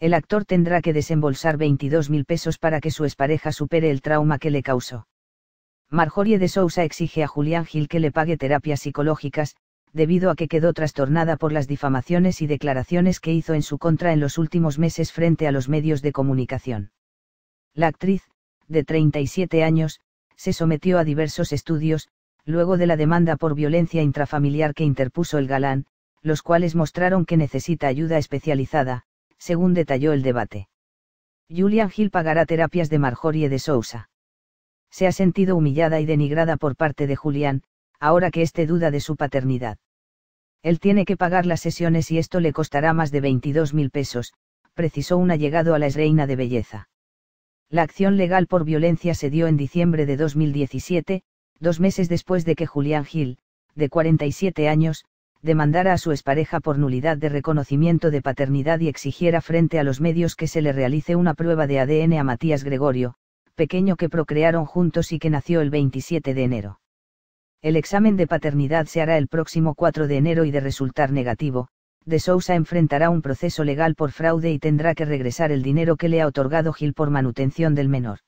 el actor tendrá que desembolsar 22 mil pesos para que su expareja supere el trauma que le causó. Marjorie de Sousa exige a Julián Gil que le pague terapias psicológicas, debido a que quedó trastornada por las difamaciones y declaraciones que hizo en su contra en los últimos meses frente a los medios de comunicación. La actriz, de 37 años, se sometió a diversos estudios, luego de la demanda por violencia intrafamiliar que interpuso el galán, los cuales mostraron que necesita ayuda especializada, según detalló el debate. Julian Gil pagará terapias de Marjorie de Sousa. Se ha sentido humillada y denigrada por parte de Julián, ahora que este duda de su paternidad. Él tiene que pagar las sesiones y esto le costará más de 22 mil pesos, precisó un allegado a la reina de belleza. La acción legal por violencia se dio en diciembre de 2017, dos meses después de que Julian Gil, de 47 años, demandara a su expareja por nulidad de reconocimiento de paternidad y exigiera frente a los medios que se le realice una prueba de ADN a Matías Gregorio, pequeño que procrearon juntos y que nació el 27 de enero. El examen de paternidad se hará el próximo 4 de enero y de resultar negativo, De Sousa enfrentará un proceso legal por fraude y tendrá que regresar el dinero que le ha otorgado Gil por manutención del menor.